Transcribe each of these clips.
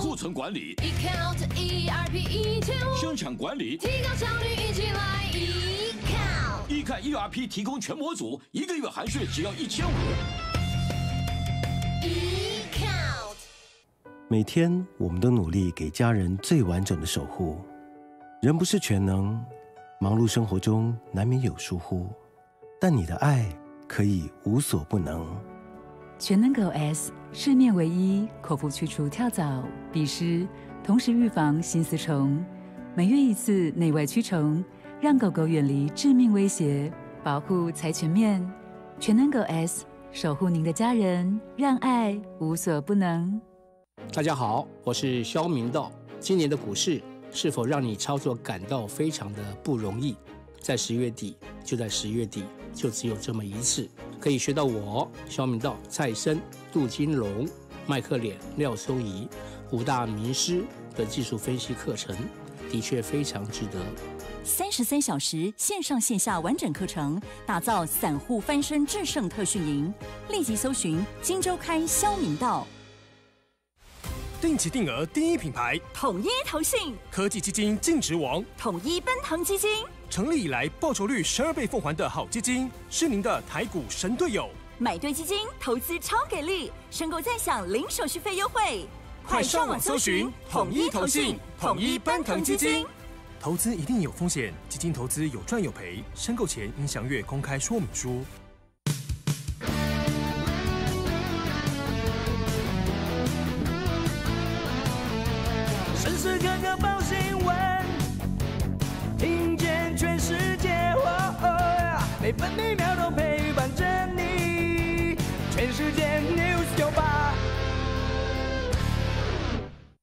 库存管理，生产管理，提高效率一起来。e count e count ERP 提供全模组，一个月含税只要一千五。e count 每天我们都努力给家人最完整的守护。人不是全能，忙碌生活中难免有疏忽，但你的爱可以无所不能。全能狗 S，市面唯一口服去除跳蚤、鼻虱，同时预防心丝虫，每月一次内外驱虫，让狗狗远离致命威胁，保护才全面。全能狗 S 守护您的家人，让爱无所不能。大家好，我是肖明道。今年的股市是否让你操作感到非常的不容易？在十月底，就在十月底，就只有这么一次可以学到我肖明道、蔡生、杜金龙、麦克脸、廖松怡五大名师的技术分析课程，的确非常值得。三十三小时线上线下完整课程，打造散户翻身制胜特训营。立即搜寻“金州开肖明道”，定期定额第一品牌，统一投信科技基金净值王，统一奔腾基金。成立以来报酬率十二倍奉还的好基金，是您的台股神队友。买对基金，投资超给力，申购再享零手续费优惠，快上网搜寻统一投信、统一奔腾基金。投资一定有风险，基金投资有赚有赔，申购前应详阅公开说明书。时时刻刻报信。分秒都陪伴你。全世界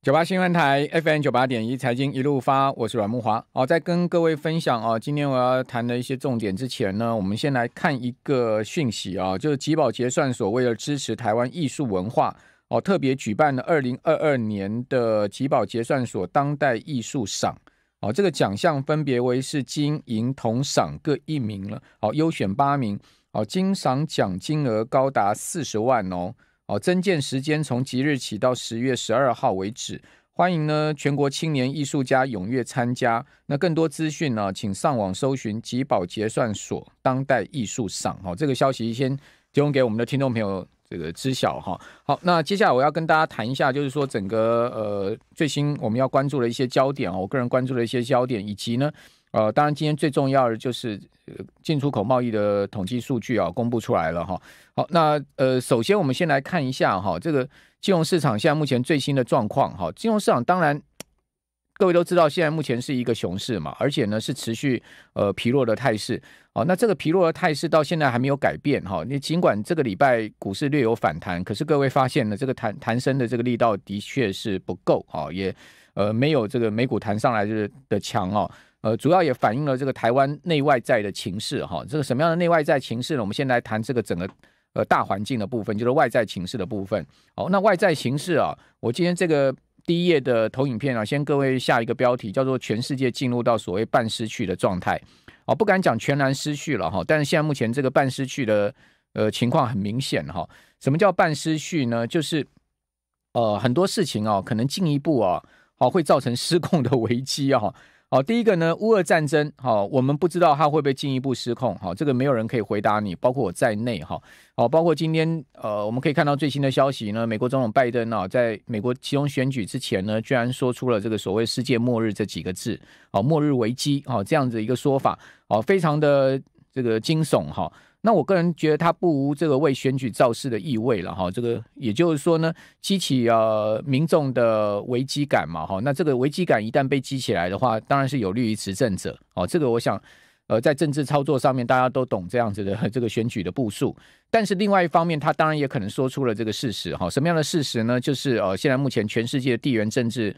九八新闻台 FM 九八点一财经一路发，我是阮木华。哦，在跟各位分享哦，今天我要谈的一些重点之前呢，我们先来看一个讯息啊，就是吉宝结算所为了支持台湾艺术文化哦，特别举办了二零二二年的吉宝结算所当代艺术赏。哦，这个奖项分别为是金、银、铜赏各一名了。好，优选八名。哦，金赏奖金额高达四十万哦。哦，增建时间从即日起到十月十二号为止，欢迎呢全国青年艺术家踊跃参加。那更多资讯呢，请上网搜寻吉宝结算所当代艺术赏。哦，这个消息先提供给我们的听众朋友。这个知晓哈，好，那接下来我要跟大家谈一下，就是说整个呃最新我们要关注的一些焦点哦，我个人关注的一些焦点，以及呢，呃，当然今天最重要的就是进出口贸易的统计数据啊，公布出来了哈。好，那呃，首先我们先来看一下哈，这个金融市场现在目前最新的状况哈，金融市场当然。各位都知道，现在目前是一个熊市嘛，而且呢是持续呃疲弱的态势。哦，那这个疲弱的态势到现在还没有改变哈。你尽管这个礼拜股市略有反弹，可是各位发现呢，这个弹弹升的这个力道的确是不够啊，也呃没有这个美股弹上来的的强哦。呃，主要也反映了这个台湾内外在的情势哈。这个什么样的内外在情势呢？我们先来谈这个整个呃大环境的部分，就是外在情势的部分。好，那外在形势啊，我今天这个。第一页的投影片啊，先各位下一个标题叫做“全世界进入到所谓半失去的状态”，啊，不敢讲全然失去了哈，但是现在目前这个半失去的呃情况很明显哈。什么叫半失去呢？就是呃很多事情啊，可能进一步啊，好会造成失控的危机啊。好，第一个呢，乌俄战争，好，我们不知道它会不会进一步失控，好，这个没有人可以回答你，包括我在内，哈，好，包括今天，呃，我们可以看到最新的消息呢，美国总统拜登啊，在美国其中选举之前呢，居然说出了这个所谓“世界末日”这几个字，好，末日危机，好，这样子一个说法，好，非常的。这个惊悚哈，那我个人觉得他不无这个为选举造势的意味了哈。这个也就是说呢，激起呃民众的危机感嘛哈。那这个危机感一旦被激起来的话，当然是有利于执政者哦。这个我想，呃，在政治操作上面，大家都懂这样子的 这个选举的步数。但是另外一方面，他当然也可能说出了这个事实哈。什么样的事实呢？就是呃，现在目前全世界的地缘政治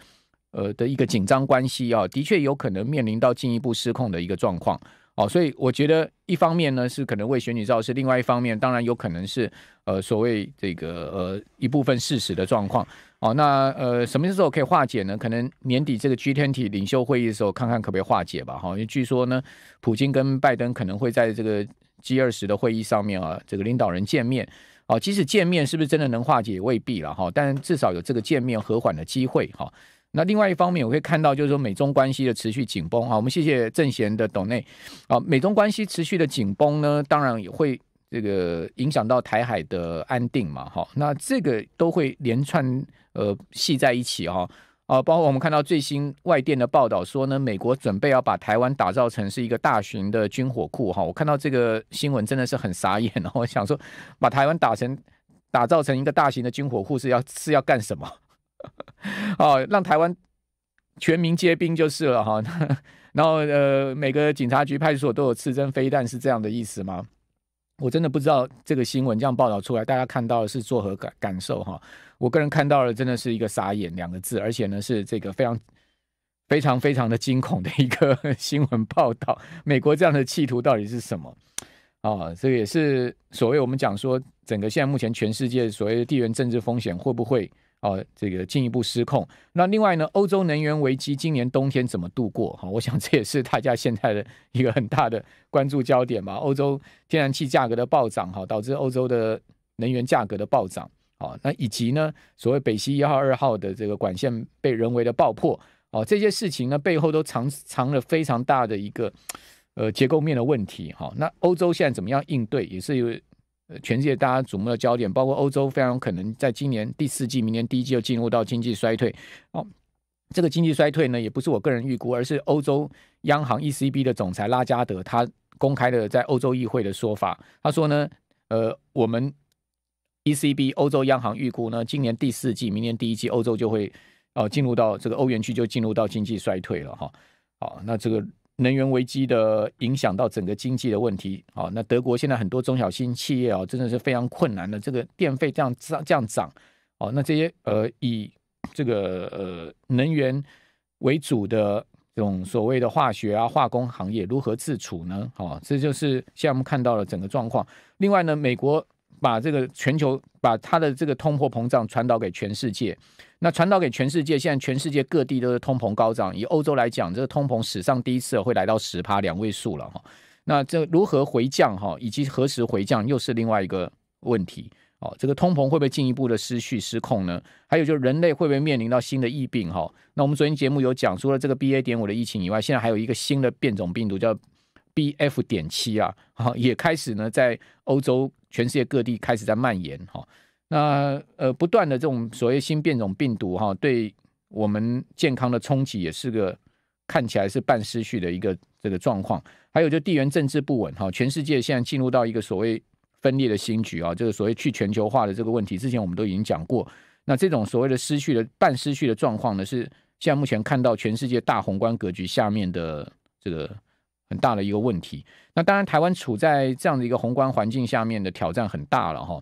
呃的一个紧张关系啊，的确有可能面临到进一步失控的一个状况。哦，所以我觉得一方面呢是可能为选举造势，另外一方面当然有可能是呃所谓这个呃一部分事实的状况。哦，那呃什么时候可以化解呢？可能年底这个 G20 领袖会议的时候看看可不可以化解吧。哈，据说呢，普京跟拜登可能会在这个 G20 的会议上面啊这个领导人见面。哦，即使见面是不是真的能化解也未必了哈，但至少有这个见面和缓的机会哈。那另外一方面，我会看到就是说美中关系的持续紧绷啊。我们谢谢郑贤的董内啊，美中关系持续的紧绷呢，当然也会这个影响到台海的安定嘛，哈。那这个都会连串呃系在一起哈啊，包括我们看到最新外电的报道说呢，美国准备要把台湾打造成是一个大型的军火库哈。我看到这个新闻真的是很傻眼哦，我想说，把台湾打成打造成一个大型的军火库是要是要干什么？哦，让台湾全民皆兵就是了哈。然后呃，每个警察局派出所都有刺针飞弹，是这样的意思吗？我真的不知道这个新闻这样报道出来，大家看到是作何感感受哈？我个人看到了真的是一个傻眼两个字，而且呢是这个非常非常非常的惊恐的一个 新闻报道。美国这样的企图到底是什么？啊，这也是所谓我们讲说，整个现在目前全世界所谓的地缘政治风险会不会？哦，这个进一步失控。那另外呢，欧洲能源危机今年冬天怎么度过？哈，我想这也是大家现在的 一个很大的关注焦点吧。欧洲天然气价格的暴涨，哈，导致欧洲的能源价格的暴涨。好，那以及呢，所谓北溪一号、二号的这个管线被人为的爆破，哦，这些事情呢背后都藏藏了非常大的一个呃结构面的问题。哈，那欧洲现在怎么样应对，也是有。呃，全世界大家瞩目的焦点，包括欧洲非常可能在今年第四季、明年第一季就进入到经济衰退。哦，这个经济衰退呢，也不是我个人预估，而是欧洲央行 ECB 的总裁拉加德他公开的在欧洲议会的说法。他说呢，呃，我们 ECB 欧洲央行预估呢，今年第四季、明年第一季，欧洲就会哦进入到这个欧元区就进入到经济衰退了哈。好，那这个。能源危机的影响到整个经济的问题，哦，那德国现在很多中小型企业哦，真的是非常困难的。这个电费这样这样涨，哦，那这些呃以这个呃能源为主的这种所谓的化学啊化工行业如何自处呢？哦，这就是现在我们看到了整个状况。另外呢，美国。把这个全球把它的这个通货膨胀传导给全世界，那传导给全世界，现在全世界各地都是通膨高涨。以欧洲来讲，这个通膨史上第一次会来到十趴两位数了哈。那这如何回降哈，以及何时回降又是另外一个问题哦。这个通膨会不会进一步的失序失控呢？还有就是人类会不会面临到新的疫病哈？那我们昨天节目有讲除了这个 B A 点五的疫情以外，现在还有一个新的变种病毒叫 B F 点七啊，啊也开始呢在欧洲。全世界各地开始在蔓延哈，那呃不断的这种所谓新变种病毒哈，对我们健康的冲击也是个看起来是半失去的一个这个状况。还有就地缘政治不稳哈，全世界现在进入到一个所谓分裂的新局啊，就是所谓去全球化的这个问题，之前我们都已经讲过。那这种所谓的失去的半失去的状况呢，是现在目前看到全世界大宏观格局下面的这个。很大的一个问题。那当然，台湾处在这样的一个宏观环境下面的挑战很大了哈。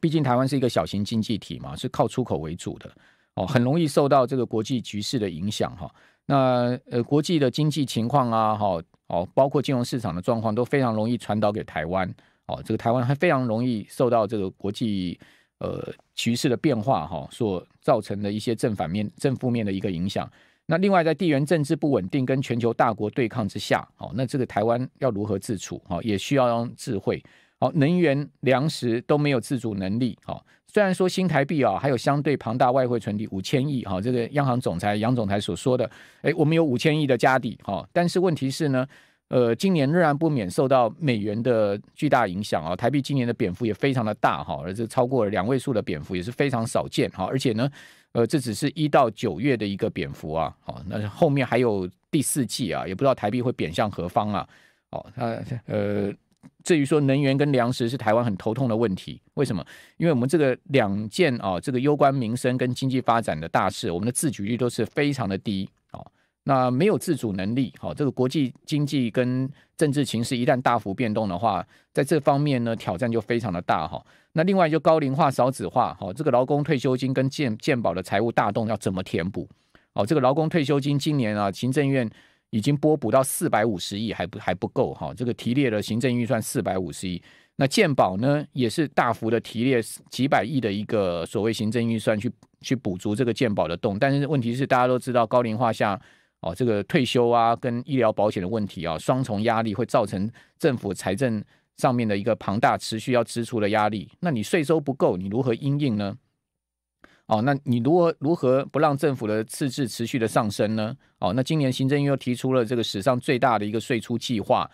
毕竟台湾是一个小型经济体嘛，是靠出口为主的哦，很容易受到这个国际局势的影响哈。那呃，国际的经济情况啊，哈，哦，包括金融市场的状况都非常容易传导给台湾哦。这个台湾还非常容易受到这个国际呃局势的变化哈所造成的一些正反面、正负面的一个影响。那另外，在地缘政治不稳定、跟全球大国对抗之下，好，那这个台湾要如何自处？哦，也需要用智慧。好，能源、粮食都没有自主能力。好，虽然说新台币啊，还有相对庞大外汇存底五千亿。好，这个央行总裁杨总裁所说的，哎，我们有五千亿的家底。好，但是问题是呢，呃，今年仍然不免受到美元的巨大影响啊。台币今年的贬幅也非常的大哈，而且超过了两位数的贬幅也是非常少见哈，而且呢。呃，这只是一到九月的一个贬幅啊，好，那后面还有第四季啊，也不知道台币会贬向何方啊，哦，呃，至于说能源跟粮食是台湾很头痛的问题，为什么？因为我们这个两件啊，这个攸关民生跟经济发展的大事，我们的自给率都是非常的低，好，那没有自主能力，好，这个国际经济跟政治情势一旦大幅变动的话，在这方面呢，挑战就非常的大哈。那另外就高龄化少子化，哈，这个劳工退休金跟健健保的财务大洞要怎么填补？哦，这个劳工退休金今年啊，行政院已经拨补到四百五十亿，还不还不够哈？这个提列了行政预算四百五十亿，那健保呢也是大幅的提列几百亿的一个所谓行政预算去去补足这个健保的洞，但是问题是大家都知道高龄化下，哦，这个退休啊跟医疗保险的问题啊，双重压力会造成政府财政。上面的一个庞大持续要支出的压力，那你税收不够，你如何应应呢？哦，那你如何如何不让政府的赤字持续的上升呢？哦，那今年行政院又提出了这个史上最大的一个税出计划，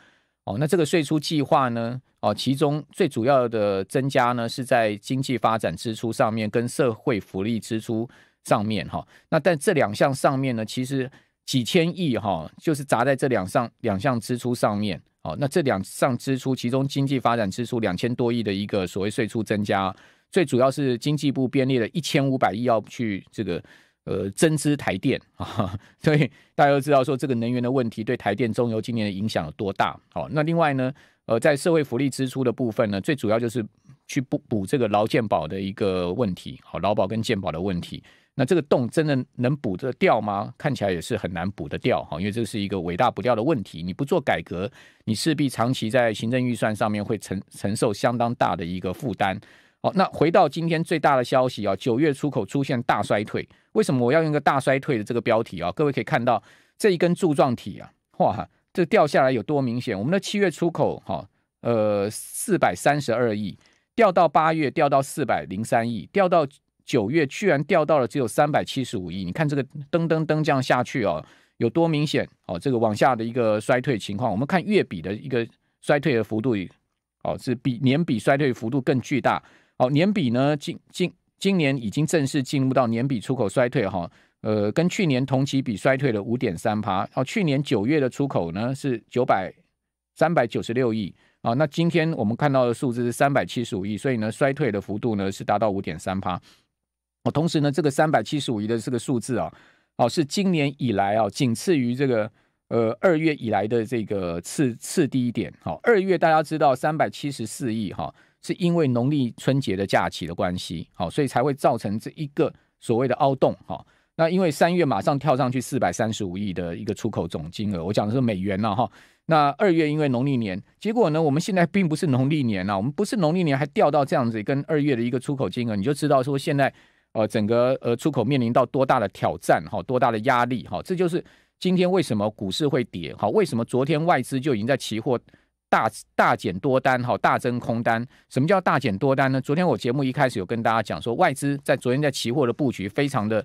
哦，那这个税出计划呢？哦，其中最主要的增加呢，是在经济发展支出上面跟社会福利支出上面哈。那但这两项上面呢，其实几千亿哈，就是砸在这两上两项支出上面。那这两项支出，其中经济发展支出两千多亿的一个所谓税出增加，最主要是经济部编列了一千五百亿要去这个呃增资台电啊，所以大家都知道说这个能源的问题对台电、中油今年的影响有多大。好，那另外呢，呃，在社会福利支出的部分呢，最主要就是去补补这个劳健保的一个问题，好，劳保跟健保的问题。那这个洞真的能补得掉吗？看起来也是很难补得掉哈，因为这是一个伟大不掉的问题。你不做改革，你势必长期在行政预算上面会承承受相当大的一个负担。好，那回到今天最大的消息啊，九月出口出现大衰退。为什么我要用个大衰退的这个标题啊？各位可以看到这一根柱状体啊，哇，这掉下来有多明显？我们的七月出口哈，呃，四百三十二亿，掉到八月掉到四百零三亿，掉到。九月居然掉到了只有三百七十五亿，你看这个噔噔噔这样下去哦，有多明显哦！这个往下的一个衰退情况，我们看月比的一个衰退的幅度哦是比年比衰退幅度更巨大哦。年比呢，今今今年已经正式进入到年比出口衰退哈。呃，跟去年同期比衰退了五点三趴。哦。去年九月的出口呢是九百三百九十六亿啊，那今天我们看到的数字是三百七十五亿，所以呢，衰退的幅度呢是达到五点三趴。同时呢，这个三百七十五亿的这个数字啊，哦，是今年以来啊，仅次于这个呃二月以来的这个次次低一点。好，二月大家知道三百七十四亿哈，是因为农历春节的假期的关系，好，所以才会造成这一个所谓的凹洞。哦那因为三月马上跳上去四百三十五亿的一个出口总金额，我讲的是美元呢哈。那二月因为农历年，结果呢，我们现在并不是农历年了，我们不是农历年还掉到这样子，跟二月的一个出口金额，你就知道说现在。呃，整个呃出口面临到多大的挑战哈，多大的压力哈，这就是今天为什么股市会跌哈，为什么昨天外资就已经在期货大大减多单哈，大增空单。什么叫大减多单呢？昨天我节目一开始有跟大家讲说，外资在昨天在期货的布局非常的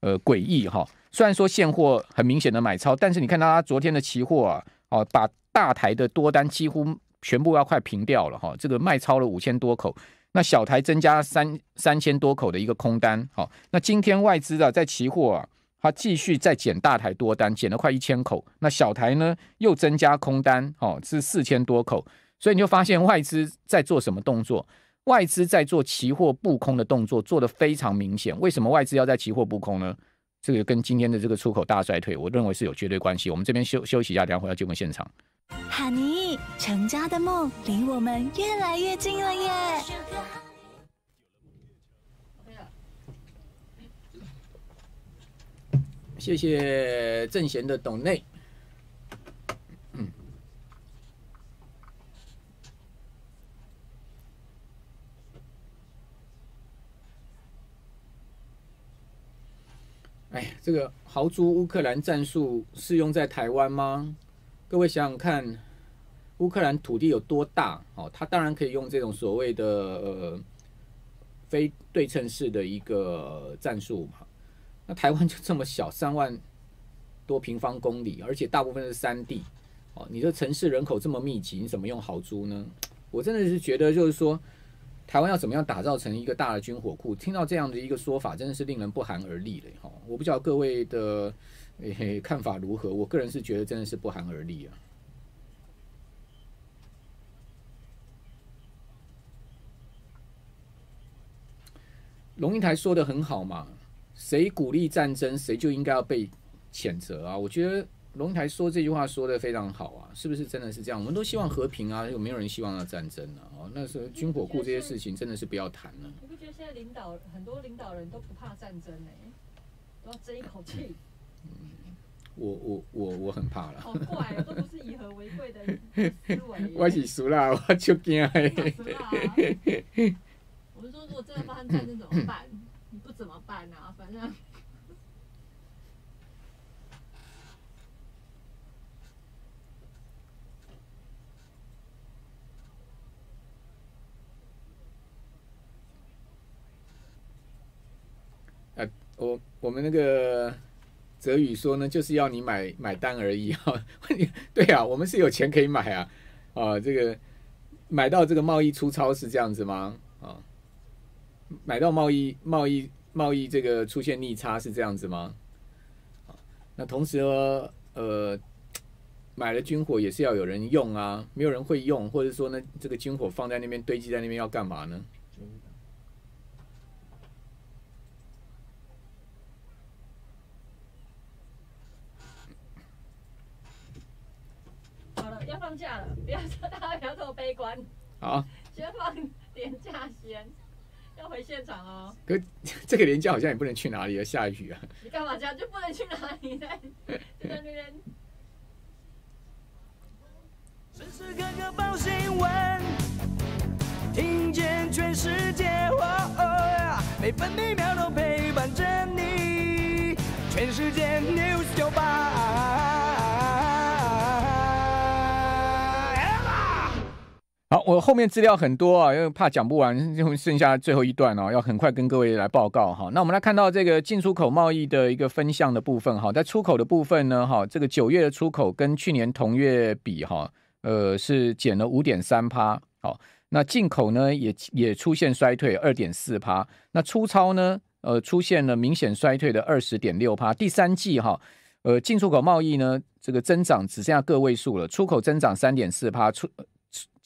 呃诡异哈，虽然说现货很明显的买超，但是你看到昨天的期货啊，哦，把大台的多单几乎全部要快平掉了哈，这个卖超了五千多口。那小台增加三三千多口的一个空单，好，那今天外资啊在期货啊，它继续在减大台多单，减了快一千口，那小台呢又增加空单，哦，是四千多口，所以你就发现外资在做什么动作？外资在做期货布空的动作，做得非常明显。为什么外资要在期货布空呢？这个跟今天的这个出口大衰退，我认为是有绝对关系。我们这边休休息一下，两会要进入现场。哈尼，成家的梦离我们越来越近了耶！谢谢正贤的董内。哎呀，这个豪猪乌克兰战术适用在台湾吗？各位想想看，乌克兰土地有多大？哦，它当然可以用这种所谓的呃非对称式的一个战术嘛。那台湾就这么小，三万多平方公里，而且大部分是山地。哦，你的城市人口这么密集，你怎么用豪猪呢？我真的是觉得，就是说，台湾要怎么样打造成一个大的军火库？听到这样的一个说法，真的是令人不寒而栗了。哈，我不知道各位的。诶，看法如何？我个人是觉得真的是不寒而栗啊。龙应台说的很好嘛，谁鼓励战争，谁就应该要被谴责啊。我觉得龙应台说这句话说的非常好啊，是不是真的是这样？我们都希望和平啊，有没有人希望要战争呢？哦，那时候军火库这些事情真的是不要谈了。你不觉得现在领导很多领导人都不怕战争呢？都要争一口气。我我我我很怕啦！好怪，都都是以和为贵的意思，哎。我 是输了，我就惊我们说，如果真的发生战争怎么办？你不怎么办呢？反正……我我们那个。泽宇说呢，就是要你买买单而已啊！对啊，我们是有钱可以买啊，啊，这个买到这个贸易出超是这样子吗？啊，买到贸易贸易贸易这个出现逆差是这样子吗？啊，那同时呢，呃，买了军火也是要有人用啊，没有人会用，或者说呢，这个军火放在那边堆积在那边要干嘛呢？好，先放廉价先，要回现场哦。可 这个廉价好像也不能去哪里啊，下雨啊。你干嘛这样就不能去哪里呢？这 个女人。我后面资料很多啊，又怕讲不完，就剩下最后一段哦，要很快跟各位来报告哈。那我们来看到这个进出口贸易的一个分项的部分哈，在出口的部分呢，哈，这个九月的出口跟去年同月比哈，呃，是减了五点三趴，好，那进口呢也也出现衰退，二点四趴，那粗糙呢，呃，出现了明显衰退的二十点六趴，第三季哈，呃，进出口贸易呢这个增长只剩下个位数了，出口增长三点四趴，出。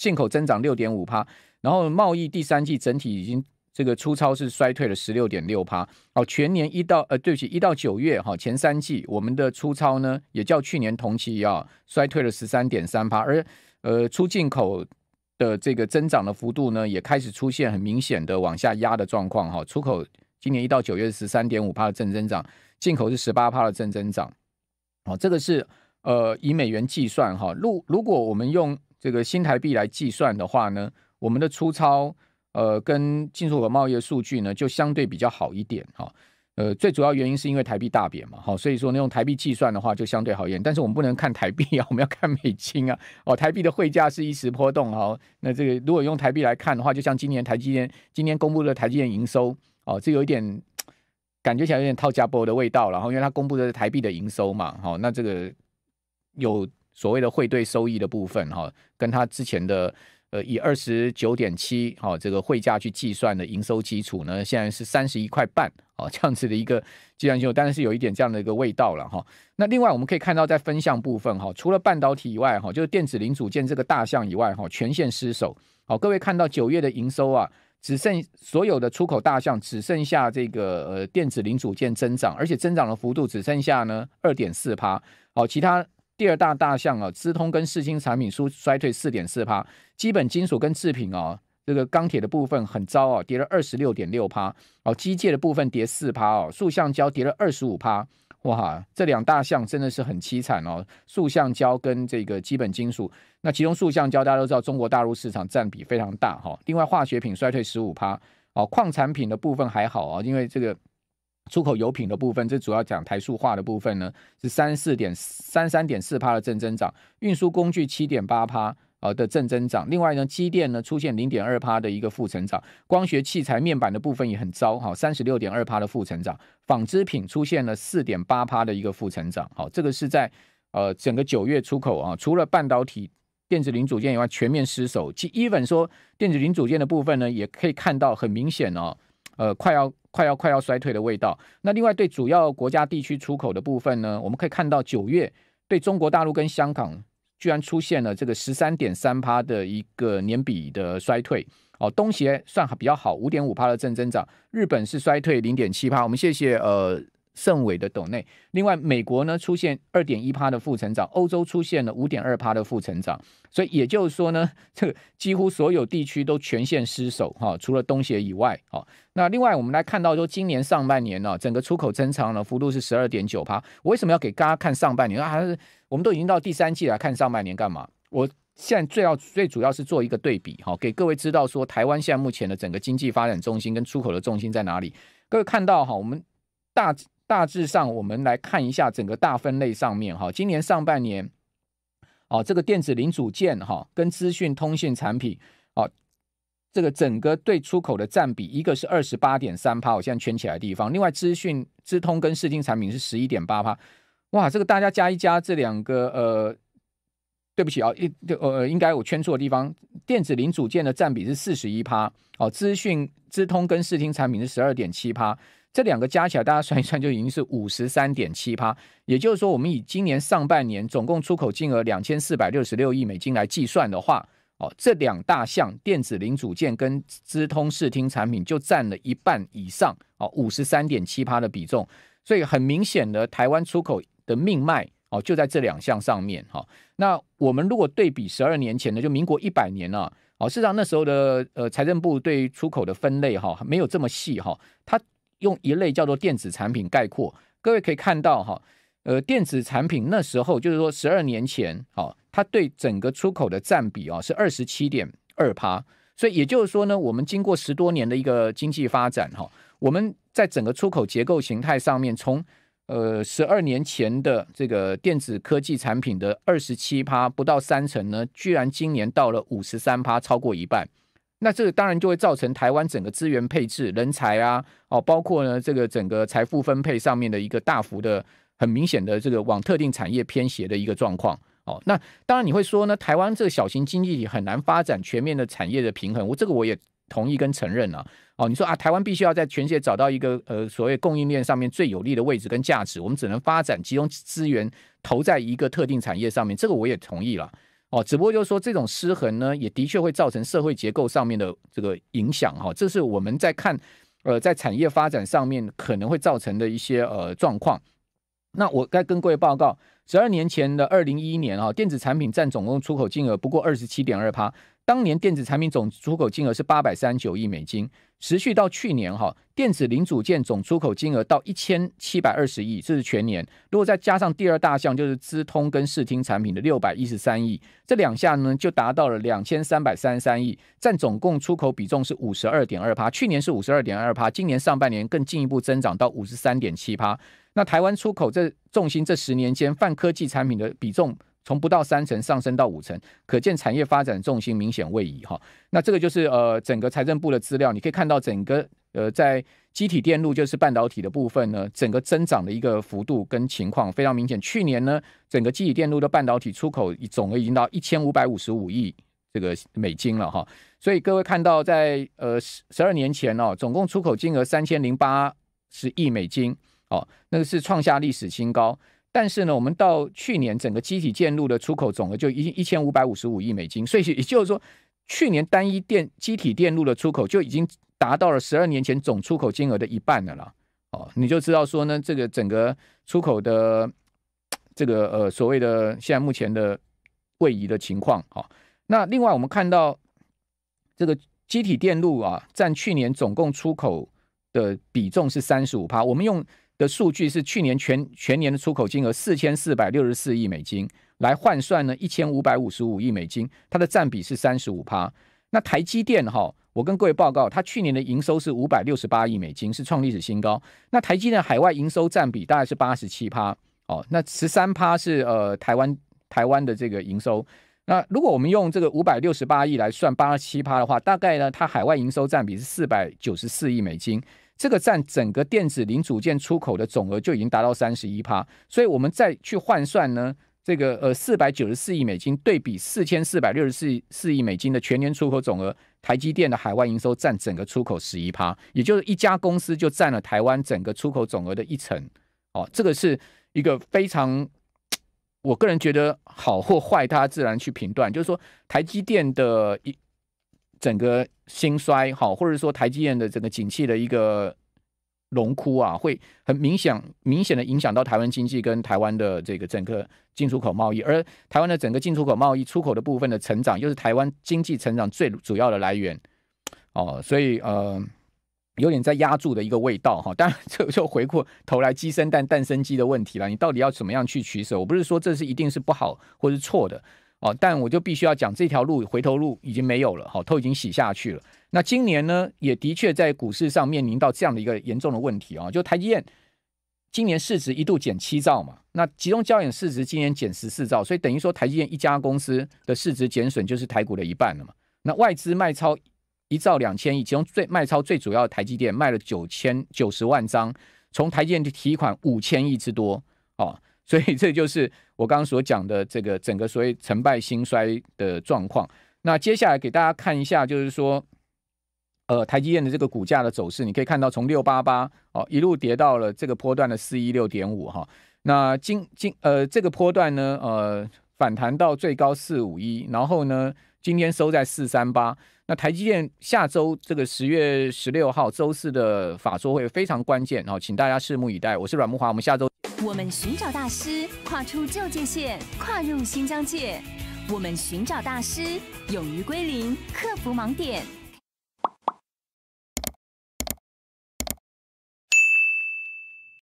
进口增长六点五趴，然后贸易第三季整体已经这个粗糙是衰退了十六点六趴。哦，全年一到呃，对起一到九月哈，前三季我们的粗糙呢也较去年同期要衰退了十三点三趴，而呃出进口的这个增长的幅度呢也开始出现很明显的往下压的状况哈。出口今年一到九月是十三点五帕的正增长，进口是十八帕的正增长。哦，这个是呃以美元计算哈。如如果我们用这个新台币来计算的话呢，我们的粗糙呃跟进出口贸易的数据呢就相对比较好一点哈。呃，最主要原因是因为台币大贬嘛，哈，所以说用台币计算的话就相对好一点。但是我们不能看台币啊，我们要看美金啊。哦，台币的汇价是一时波动，哦。那这个如果用台币来看的话，就像今年台积电今天公布的台积电营收哦，这有一点感觉起来有点套加波的味道然后因为它公布的是台币的营收嘛，好，那这个有。所谓的汇兑收益的部分哈，跟它之前的呃以二十九点七哈这个汇价去计算的营收基础呢，现在是三十一块半啊 这样子的一个计算结果，当然是有一点这样的一个味道了哈。那另外我们可以看到，在分项部分哈，除了半导体以外哈，就是电子零组件这个大项以外哈，全线失守。好，各位看到九月的营收啊，只剩所有的出口大项只剩下这个电子零组件增长，而且增长的幅度只剩下呢二点四趴，好，其他。第二大大象啊，资通跟四星产品输衰退四点四趴，基本金属跟制品哦，这个钢铁的部分很糟哦，跌了二十六点六趴哦，机械的部分跌四趴哦，塑橡胶跌了二十五趴，哇，这两大项真的是很凄惨哦，塑橡胶跟这个基本金属，那其中塑橡胶大家都知道，中国大陆市场占比非常大哈，另外化学品衰退十五趴哦，矿产品的部分还好啊，因为这个。出口油品的部分，这主要讲台塑化的部分呢，是三四点三三点四帕的正增长；运输工具七点八帕呃的正增长。另外呢，机电呢出现零点二帕的一个负成长；光学器材面板的部分也很糟，哈，三十六点二帕的负成长；纺织品出现了四点八帕的一个负成长。好，这个是在呃整个九月出口啊，除了半导体电子零组件以外，全面失守。其 even 说电子零组件的部分呢，也可以看到很明显哦，呃，快要。快要快要衰退的味道。那另外对主要国家地区出口的部分呢？我们可以看到九月对中国大陆跟香港居然出现了这个十三点三趴的一个年比的衰退。哦，东协算比较好，五点五趴的正增长。日本是衰退零点七趴。我们谢谢呃。盛伟的斗内，另外美国呢出现二点一趴的负成长，欧洲出现了五点二趴的负成长，所以也就是说呢，这个几乎所有地区都全线失守哈，除了东协以外，好，那另外我们来看到说，今年上半年呢，整个出口增长的幅度是十二点九趴。我为什么要给大家看上半年啊？我们都已经到第三季来看上半年干嘛？我现在最要最主要是做一个对比哈，给各位知道说，台湾现在目前的整个经济发展中心跟出口的重心在哪里？各位看到哈，我们大。大致上，我们来看一下整个大分类上面哈。今年上半年，哦，这个电子零组件哈，跟资讯通信产品哦，这个整个对出口的占比，一个是二十八点三趴，我现在圈起来的地方。另外，资讯、资通跟视听产品是十一点八趴。哇，这个大家加一加，这两个呃，对不起啊，一呃应该我圈错的地方，电子零组件的占比是四十一趴，哦，资讯、资通跟视听产品是十二点七趴。这两个加起来，大家算一算，就已经是五十三点七趴。也就是说，我们以今年上半年总共出口金额两千四百六十六亿美金来计算的话，哦，这两大项电子零组件跟资通视听产品就占了一半以上，哦，五十三点七趴的比重。所以很明显的，台湾出口的命脉哦，就在这两项上面哈。那我们如果对比十二年前的，就民国一百年啊，哦，事实上那时候的呃财政部对出口的分类哈，没有这么细哈，它。用一类叫做电子产品概括，各位可以看到哈，呃，电子产品那时候就是说十二年前，好，它对整个出口的占比啊是二十七点二趴，所以也就是说呢，我们经过十多年的一个经济发展哈，我们在整个出口结构形态上面，从呃十二年前的这个电子科技产品的二十七趴不到三成呢，居然今年到了五十三趴，超过一半。那这当然就会造成台湾整个资源配置、人才啊，哦，包括呢这个整个财富分配上面的一个大幅的、很明显的这个往特定产业偏斜的一个状况。哦，那当然你会说呢，台湾这个小型经济体很难发展全面的产业的平衡。我这个我也同意跟承认了。哦，你说啊，台湾必须要在全世界找到一个呃所谓供应链上面最有利的位置跟价值，我们只能发展集中资源投在一个特定产业上面。这个我也同意了。哦，只不过就是说这种失衡呢，也的确会造成社会结构上面的这个影响哈。这是我们在看，呃，在产业发展上面可能会造成的一些呃状况。那我该跟各位报告，十二年前的二零一一年啊，电子产品占总共出口金额不过二十七点二趴。当年电子产品总出口金额是八百三十九亿美金。持续到去年哈，电子零组件总出口金额到一千七百二十亿，这是全年。如果再加上第二大项就是资通跟视听产品的六百一十三亿，这两下呢就达到了两千三百三十三亿，占总共出口比重是五十二点二趴。去年是五十二点二趴，今年上半年更进一步增长到五十三点七趴。那台湾出口这重心这十年间泛科技产品的比重。从不到三成上升到五成，可见产业发展重心明显位移哈。那这个就是呃整个财政部的资料，你可以看到整个呃在机体电路就是半导体的部分呢，整个增长的一个幅度跟情况非常明显。去年呢，整个机体电路的半导体出口总额已经到一千五百五十五亿这个美金了哈。所以各位看到在呃十十二年前哦，总共出口金额三千零八十亿美金哦，那个是创下历史新高。但是呢，我们到去年整个机体电路的出口总额就一一千五百五十五亿美金，所以也就是说，去年单一电机体电路的出口就已经达到了十二年前总出口金额的一半了啦。哦，你就知道说呢，这个整个出口的这个呃所谓的现在目前的位移的情况。哦，那另外我们看到这个机体电路啊，占去年总共出口的比重是三十五%，趴，我们用。的数据是去年全全年的出口金额四千四百六十四亿美金，来换算呢一千五百五十五亿美金，它的占比是三十五趴。那台积电哈，我跟各位报告，它去年的营收是五百六十八亿美金，是创历史新高。那台积电海外营收占比大概是八十七趴哦，那十三趴是呃台湾台湾的这个营收。那如果我们用这个五百六十八亿来算八十七趴的话，大概呢它海外营收占比是四百九十四亿美金。这个占整个电子零组件出口的总额就已经达到三十一趴，所以我们再去换算呢，这个呃四百九十四亿美金对比四千四百六十四四亿美金的全年出口总额，台积电的海外营收占整个出口十一趴，也就是一家公司就占了台湾整个出口总额的一成，哦，这个是一个非常，我个人觉得好或坏，大家自然去评断，就是说台积电的一。整个兴衰，好，或者说台积电的整个景气的一个荣枯啊，会很明显、明显的影响到台湾经济跟台湾的这个整个进出口贸易。而台湾的整个进出口贸易，出口的部分的成长，又是台湾经济成长最主要的来源。哦，所以呃，有点在压住的一个味道哈。当然，这就回过头来鸡生蛋，蛋生鸡的问题了。你到底要怎么样去取舍？我不是说这是一定是不好或是错的。哦，但我就必须要讲这条路回头路已经没有了，好，都已经洗下去了。那今年呢，也的确在股市上面临到这样的一个严重的问题啊，就台积电今年市值一度减七兆嘛，那集中交易市值今年减十四兆，所以等于说台积电一家公司的市值减损就是台股的一半了嘛。那外资卖超一兆两千亿，其中最卖超最主要的台积电卖了九千九十万张，从台积电提款五千亿之多啊。所以这就是我刚刚所讲的这个整个所谓成败兴衰的状况。那接下来给大家看一下，就是说，呃，台积电的这个股价的走势，你可以看到从六八八哦一路跌到了这个波段的四一六点五哈。那今今呃这个波段呢呃反弹到最高四五一，然后呢今天收在四三八。那台积电下周这个十月十六号周四的法说会非常关键哦，请大家拭目以待。我是阮木华，我们下周。我们寻找大师，跨出旧界线，跨入新疆界。我们寻找大师，勇于归零，克服盲点。